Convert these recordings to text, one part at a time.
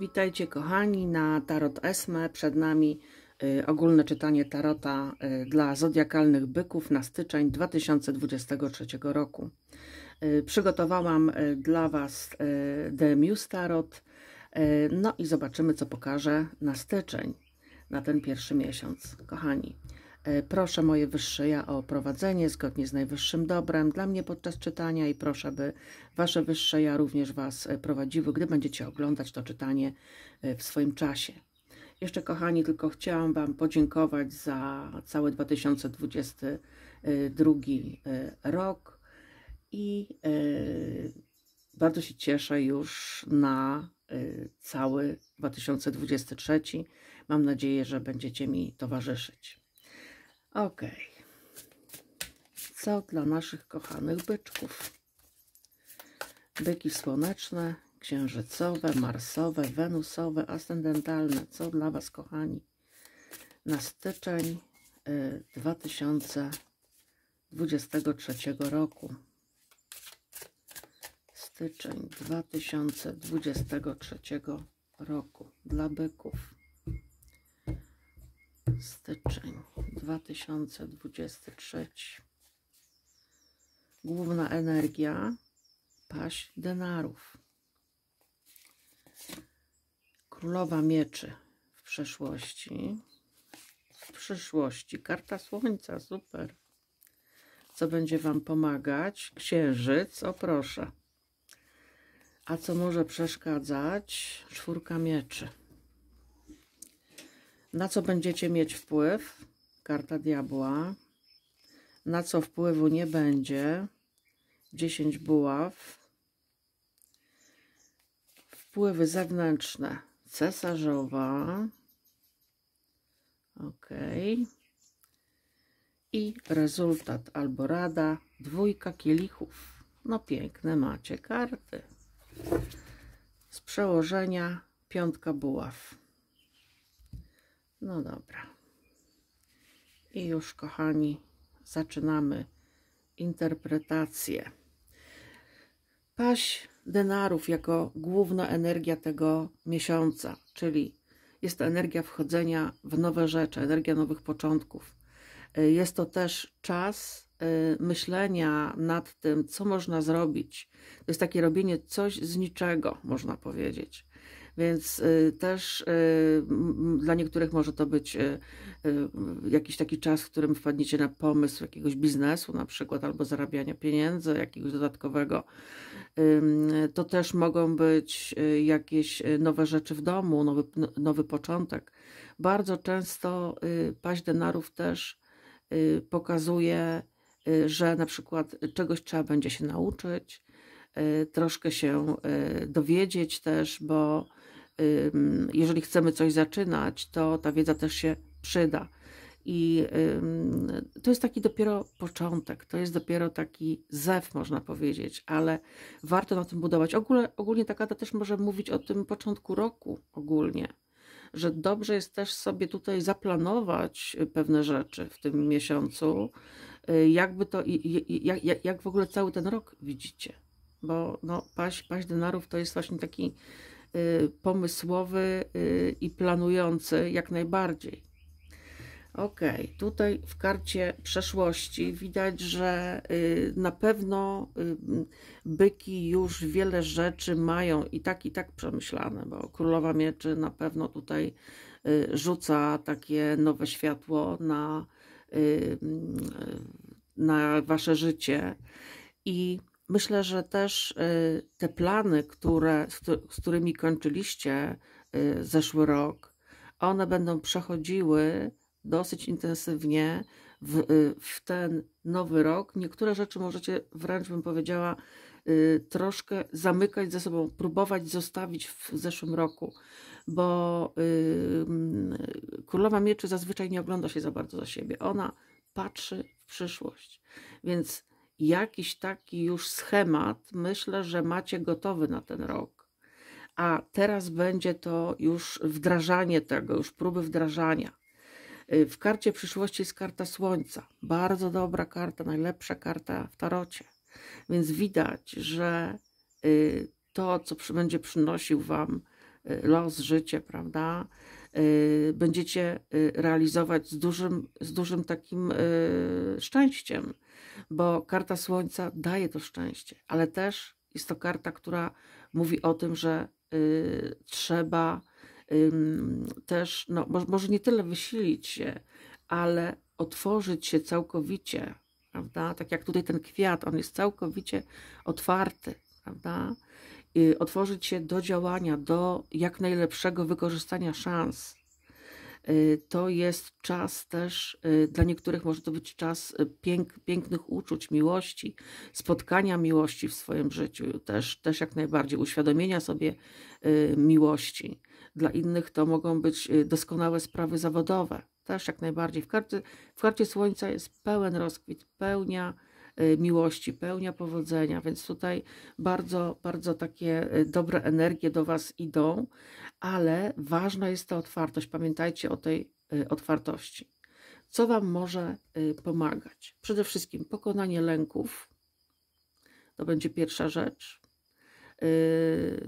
Witajcie kochani na Tarot Esme. Przed nami y, ogólne czytanie Tarota y, dla zodiakalnych byków na styczeń 2023 roku. Y, przygotowałam dla Was The Muse Tarot. no i zobaczymy, co pokaże na styczeń, na ten pierwszy miesiąc. Kochani, E, proszę moje wyższe ja o prowadzenie zgodnie z najwyższym dobrem dla mnie podczas czytania i proszę, by wasze wyższe ja również was e, prowadziły, gdy będziecie oglądać to czytanie e, w swoim czasie. Jeszcze, kochani, tylko chciałam wam podziękować za cały 2022 rok i bardzo się cieszę już na cały 2023. Mam nadzieję, że będziecie mi towarzyszyć. Ok. Co dla naszych kochanych byczków? Byki słoneczne, księżycowe, marsowe, wenusowe, ascendentalne. Co dla Was, kochani? Na styczeń 2023 y, roku. Styczeń 2023 roku dla byków styczeń 2023. Główna energia paść denarów. Królowa mieczy w przeszłości. W przyszłości. Karta słońca, super. Co będzie Wam pomagać? Księżyc, o proszę. A co może przeszkadzać? Czwórka mieczy na co będziecie mieć wpływ, karta diabła, na co wpływu nie będzie, 10 buław, wpływy zewnętrzne, cesarzowa, ok, i rezultat albo rada, dwójka kielichów. No piękne macie karty. Z przełożenia piątka buław. No dobra. I już, kochani, zaczynamy interpretację. Paść denarów jako główna energia tego miesiąca, czyli jest to energia wchodzenia w nowe rzeczy, energia nowych początków. Jest to też czas y, myślenia nad tym, co można zrobić. To jest takie robienie coś z niczego, można powiedzieć. Więc y, też y, dla niektórych może to być y, jakiś taki czas, w którym wpadniecie na pomysł jakiegoś biznesu na przykład, albo zarabiania pieniędzy jakiegoś dodatkowego. To też mogą być jakieś nowe rzeczy w domu, nowy, nowy początek. Bardzo często paść denarów też pokazuje, że na przykład czegoś trzeba będzie się nauczyć, troszkę się dowiedzieć też, bo jeżeli chcemy coś zaczynać, to ta wiedza też się przyda. I to jest taki dopiero początek, to jest dopiero taki zew, można powiedzieć, ale warto na tym budować. Ogólnie, ogólnie ta kata też może mówić o tym początku roku ogólnie, że dobrze jest też sobie tutaj zaplanować y, pewne rzeczy w tym miesiącu, y, jakby to, jak, jak, jak w ogóle cały ten rok widzicie. Bo no, paść, paść denarów to jest właśnie taki Y, pomysłowy y, i planujący jak najbardziej. Ok, tutaj w karcie przeszłości widać, że y, na pewno byki już wiele rzeczy mają i tak i tak przemyślane, bo Królowa Mieczy na pewno tutaj rzuca takie nowe światło na, na wasze życie i Myślę, że też y, te plany, które, z którymi kończyliście y, zeszły rok, one będą przechodziły dosyć intensywnie w, y, w, ten nowy rok. Niektóre rzeczy możecie wręcz bym powiedziała troszkę zamykać ze sobą, próbować zostawić w zeszłym roku, bo królowa mieczy zazwyczaj nie ogląda się za bardzo za siebie. Ona patrzy w przyszłość. Więc jakiś taki już schemat, myślę, że macie gotowy na ten rok. A teraz będzie to już wdrażanie tego, już próby wdrażania. Y, w karcie przyszłości jest karta Słońca. Bardzo dobra karta, najlepsza karta w tarocie. Więc widać, że y, to, co będzie przynosił Wam y, los, życie, prawda, Y, będziecie y, realizować z dużym, z dużym takim y, szczęściem, bo karta Słońca daje to szczęście, ale też jest to karta, która mówi o tym, że trzeba też, no, może nie tyle wysilić się, ale otworzyć się całkowicie, prawda? Tak jak tutaj ten kwiat, on jest całkowicie otwarty, prawda? otworzyć się do działania, do jak najlepszego wykorzystania szans. Y, to jest czas też, y, dla niektórych może to być czas y, pięk, pięknych uczuć, miłości, spotkania miłości w swoim życiu, też, też jak najbardziej uświadomienia sobie miłości. Dla innych to mogą być doskonałe sprawy zawodowe, też jak najbardziej. W karcie, w karcie Słońca jest pełen rozkwit, pełnia Y, miłości, pełnia powodzenia, więc tutaj bardzo, bardzo takie y, dobre energie do Was idą, ale ważna jest ta otwartość. Pamiętajcie o tej y, otwartości. Co Wam może pomagać? Przede wszystkim pokonanie lęków. To będzie pierwsza rzecz.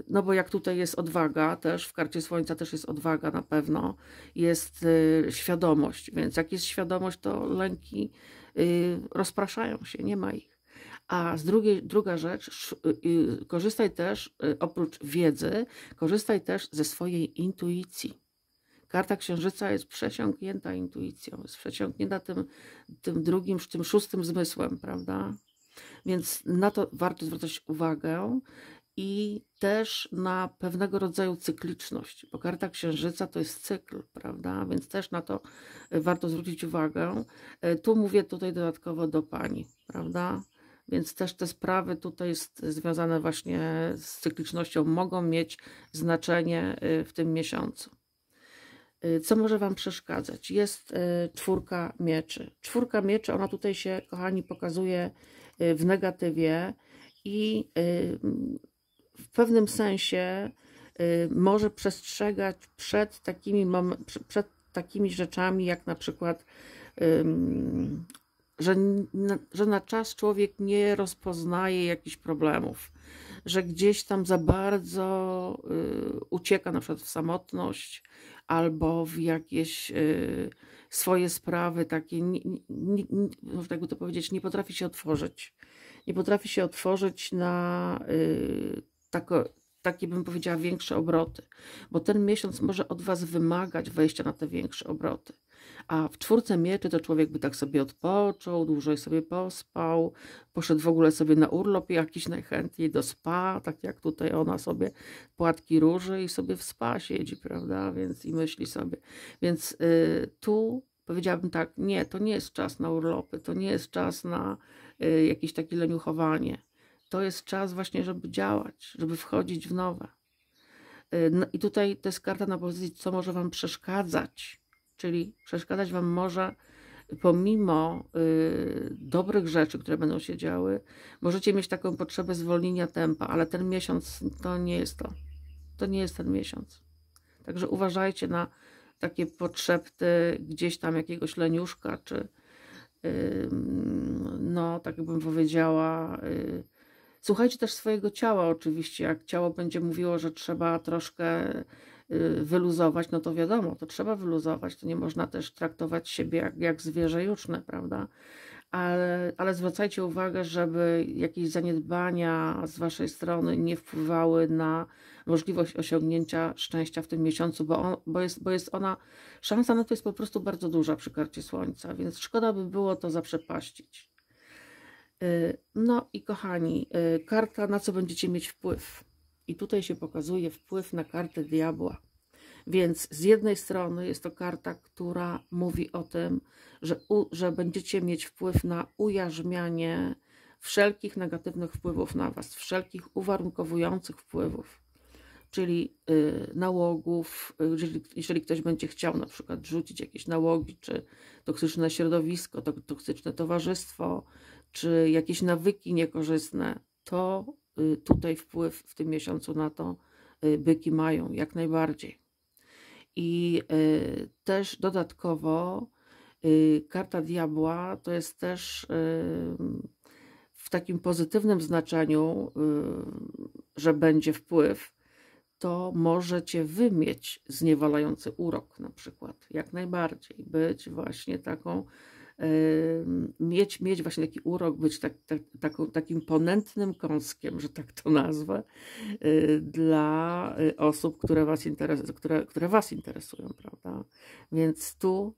No bo jak tutaj jest odwaga, też w karcie Słońca też jest odwaga na pewno, jest świadomość, więc jak jest świadomość, to lęki Y, rozpraszają się, nie ma ich. A z drugiej, druga rzecz, y, y, korzystaj też, oprócz wiedzy, korzystaj też ze swojej intuicji. Karta Księżyca jest przesiąknięta intuicją, jest przesiąknięta tym, tym drugim, tym szóstym zmysłem, prawda? Więc na to warto zwracać uwagę i też na pewnego rodzaju cykliczność, bo karta księżyca to jest cykl, prawda? Więc też na to e, warto zwrócić uwagę. E, tu mówię tutaj dodatkowo do pani, prawda? Więc też te sprawy tutaj jest związane właśnie z cyklicznością mogą mieć znaczenie e, w tym miesiącu. Co może Wam przeszkadzać? Jest czwórka mieczy. Czwórka mieczy, ona tutaj się, kochani, pokazuje w negatywie i w pewnym sensie y, może przestrzegać przed takimi, przed takimi rzeczami, jak na przykład, że na, że na czas człowiek nie rozpoznaje jakichś problemów, że gdzieś tam za bardzo y, ucieka na przykład w samotność albo w jakieś y, swoje sprawy takie, nie, tak by to powiedzieć, nie potrafi się otworzyć. Nie potrafi się otworzyć na tak, takie bym powiedziała większe obroty, bo ten miesiąc może od Was wymagać wejścia na te większe obroty. A w czwórce mieczy to człowiek by tak sobie odpoczął, dłużej sobie pospał, poszedł w ogóle sobie na urlop jakiś najchętniej do spa, tak jak tutaj ona sobie płatki róży i sobie w spa siedzi, prawda, więc i myśli sobie. Więc y, tu powiedziałabym tak, nie, to nie jest czas na urlopy, to nie jest czas na y, jakieś takie leniuchowanie to jest czas właśnie, żeby działać, żeby wchodzić w nowe. Y, no I tutaj to jest karta na pozycji, co może Wam przeszkadzać, czyli przeszkadzać Wam może y, pomimo y, dobrych rzeczy, które będą się działy, możecie mieć taką potrzebę zwolnienia tempa, ale ten miesiąc to nie jest to. To nie jest ten miesiąc. Także uważajcie na takie potrzeby gdzieś tam jakiegoś leniuszka, czy y, no, tak bym powiedziała, y, Słuchajcie też swojego ciała, oczywiście. Jak ciało będzie mówiło, że trzeba troszkę y, wyluzować, no to wiadomo, to trzeba wyluzować. To nie można też traktować siebie jak, jak zwierzę juczne, prawda? Ale, ale zwracajcie uwagę, żeby jakieś zaniedbania z waszej strony nie wpływały na możliwość osiągnięcia szczęścia w tym miesiącu, bo, on, bo, jest, bo jest ona, szansa na to jest po prostu bardzo duża przy karcie słońca, więc szkoda by było to zaprzepaścić. Y, no i kochani, y, karta na co będziecie mieć wpływ. I tutaj się pokazuje wpływ na kartę diabła. Więc z jednej strony jest to karta, która mówi o tym, że, u, że będziecie mieć wpływ na ujarzmianie wszelkich negatywnych wpływów na Was, wszelkich uwarunkowujących wpływów, czyli y, nałogów, y, jeżeli, jeżeli, ktoś będzie chciał na przykład rzucić jakieś nałogi, czy toksyczne środowisko, to, toksyczne towarzystwo, czy jakieś nawyki niekorzystne, to y, tutaj wpływ w tym miesiącu na to y, byki mają jak najbardziej. I y, też dodatkowo karta diabła to jest też w takim pozytywnym znaczeniu, że będzie wpływ, to możecie wymieć zniewalający urok na przykład, jak najbardziej, być właśnie taką Y, mieć, mieć właśnie taki urok, być tak, tak, taką, takim ponętnym kąskiem, że tak to nazwę, y, dla y, osób, które was, interes, które, które was interesują, prawda? Więc tu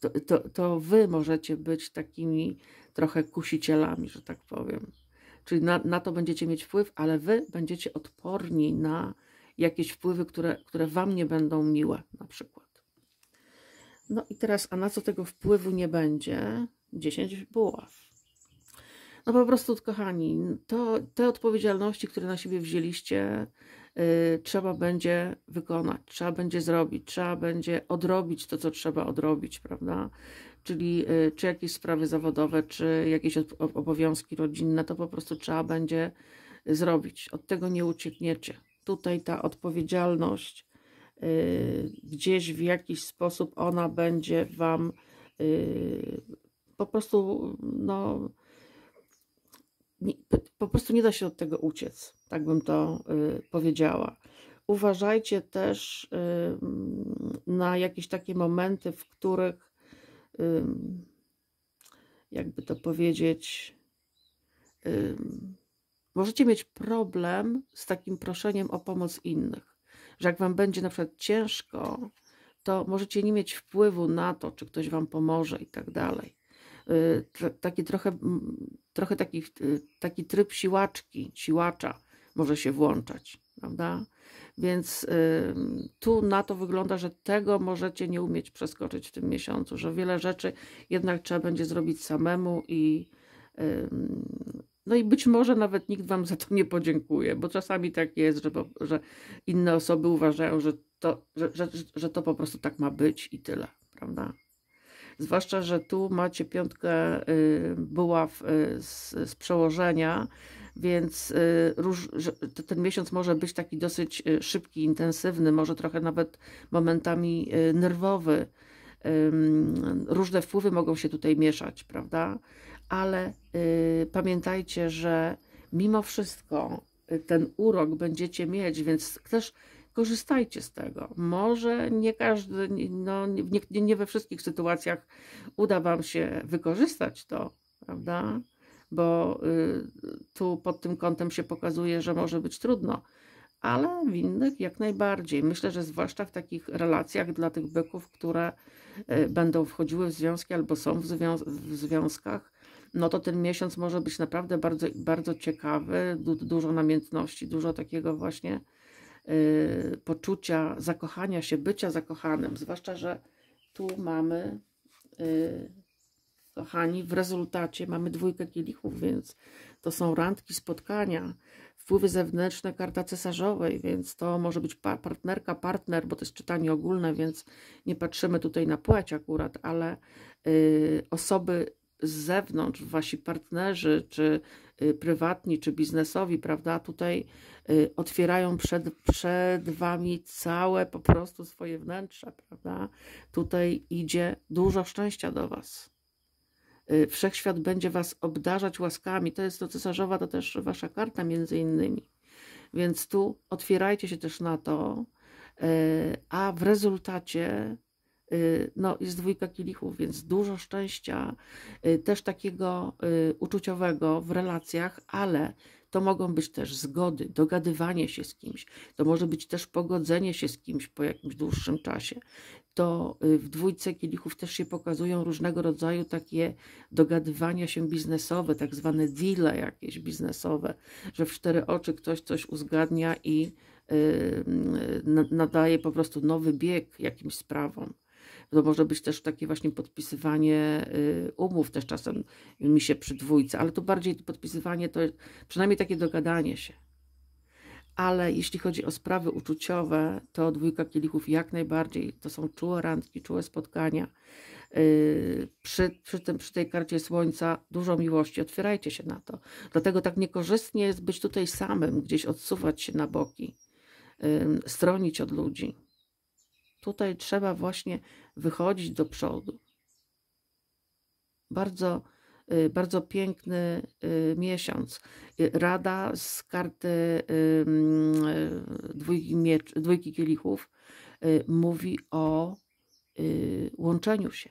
to, to, to wy możecie być takimi trochę kusicielami, że tak powiem. Czyli na, na to będziecie mieć wpływ, ale wy będziecie odporni na jakieś wpływy, które, które wam nie będą miłe na przykład. No i teraz, a na co tego wpływu nie będzie? 10 buław. No po prostu, kochani, to, te odpowiedzialności, które na siebie wzięliście, yy, trzeba będzie wykonać, trzeba będzie zrobić, trzeba będzie odrobić to, co trzeba odrobić, prawda? Czyli yy, czy jakieś sprawy zawodowe, czy jakieś obowiązki rodzinne, to po prostu trzeba będzie zrobić. Od tego nie uciekniecie. Tutaj ta odpowiedzialność Y, gdzieś w jakiś sposób ona będzie Wam y, po prostu, no, po prostu nie da się od tego uciec, tak bym to y, powiedziała. Uważajcie też na jakieś takie momenty, w których, jakby to powiedzieć, możecie mieć problem z takim proszeniem o pomoc innych że jak Wam będzie na przykład ciężko, to możecie nie mieć wpływu na to, czy ktoś Wam pomoże i tak dalej. Y, taki trochę, trochę taki, y, taki tryb siłaczki, siłacza może się włączać, prawda? Więc tu na to wygląda, że tego możecie nie umieć przeskoczyć w tym miesiącu, że wiele rzeczy jednak trzeba będzie zrobić samemu i no i być może nawet nikt Wam za to nie podziękuje, bo czasami tak jest, że, że inne osoby uważają, że to, że, że, że to po prostu tak ma być i tyle, prawda? Zwłaszcza, że tu macie piątkę y, była y, z, z, przełożenia, więc y, róż, że, to, ten miesiąc może być taki dosyć y, szybki, intensywny, może trochę nawet momentami y, nerwowy. Różne wpływy mogą się tutaj mieszać, prawda? ale y, pamiętajcie, że mimo wszystko y, ten urok będziecie mieć, więc też korzystajcie z tego. Może nie każdy, no, nie, nie we wszystkich sytuacjach uda Wam się wykorzystać to, prawda? Bo y, tu pod tym kątem się pokazuje, że może być trudno, ale w innych jak najbardziej. Myślę, że zwłaszcza w takich relacjach dla tych byków, które y, będą wchodziły w związki albo są w, związ w związkach, no to ten miesiąc może być naprawdę bardzo, bardzo ciekawy, du dużo namiętności, dużo takiego właśnie yy, poczucia zakochania się, bycia zakochanym. Zwłaszcza, że tu mamy, yy, kochani, w rezultacie mamy dwójkę kielichów, więc to są randki, spotkania, wpływy zewnętrzne, karta cesarzowej, więc to może być pa partnerka, partner, bo to jest czytanie ogólne, więc nie patrzymy tutaj na płeć akurat, ale yy, osoby z zewnątrz, wasi partnerzy, czy y, prywatni, czy biznesowi, prawda, tutaj y, otwierają przed, przed wami całe po prostu swoje wnętrze, prawda, tutaj idzie dużo szczęścia do was. Y, wszechświat będzie was obdarzać łaskami, to jest to cesarzowa, to też wasza karta między innymi. Więc tu otwierajcie się też na to, a w rezultacie Y, no, jest dwójka kielichów, więc dużo szczęścia, y, też takiego y, uczuciowego w relacjach, ale to mogą być też zgody, dogadywanie się z kimś, to może być też pogodzenie się z kimś po jakimś dłuższym czasie. To w dwójce kielichów też się pokazują różnego rodzaju takie dogadywania się biznesowe, tak zwane deale jakieś biznesowe, że w cztery oczy ktoś coś uzgadnia i nadaje po prostu nowy bieg jakimś sprawom to może być też takie właśnie podpisywanie y, umów też czasem mi się przy dwójce, ale to bardziej podpisywanie to przynajmniej takie dogadanie się. Ale jeśli chodzi o sprawy uczuciowe, to dwójka kielichów jak najbardziej to są czułe randki, czułe spotkania. Y, przy, przy, tym, przy tej karcie słońca dużo miłości, otwierajcie się na to. Dlatego tak niekorzystnie jest być tutaj samym, gdzieś odsuwać się na boki, stronić od ludzi. Tutaj trzeba właśnie wychodzić do przodu. Bardzo, y, bardzo piękny y, miesiąc. Y, rada z karty dwójki, miecz, dwójki kielichów mówi o łączeniu się,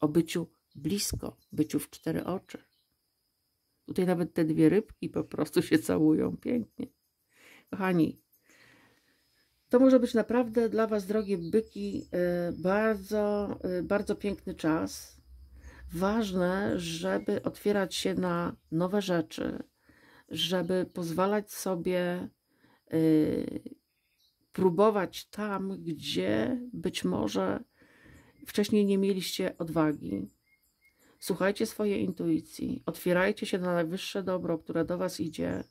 o byciu blisko, byciu w cztery oczy. Tutaj nawet te dwie rybki po prostu się całują pięknie. Kochani, to może być naprawdę dla Was, drogie byki, e, bardzo, e, bardzo piękny czas. Ważne, żeby otwierać się na nowe rzeczy, żeby pozwalać sobie e, próbować tam, gdzie być może wcześniej nie mieliście odwagi. Słuchajcie swojej intuicji, otwierajcie się na najwyższe dobro, które do Was idzie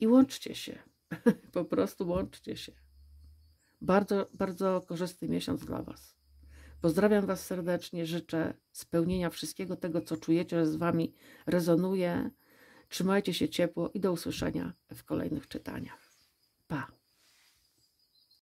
i łączcie się. po prostu łączcie się. Bardzo, bardzo korzystny miesiąc dla Was. Pozdrawiam Was serdecznie, życzę spełnienia wszystkiego tego, co czujecie, że z Wami rezonuje. Trzymajcie się ciepło i do usłyszenia w kolejnych czytaniach. Pa!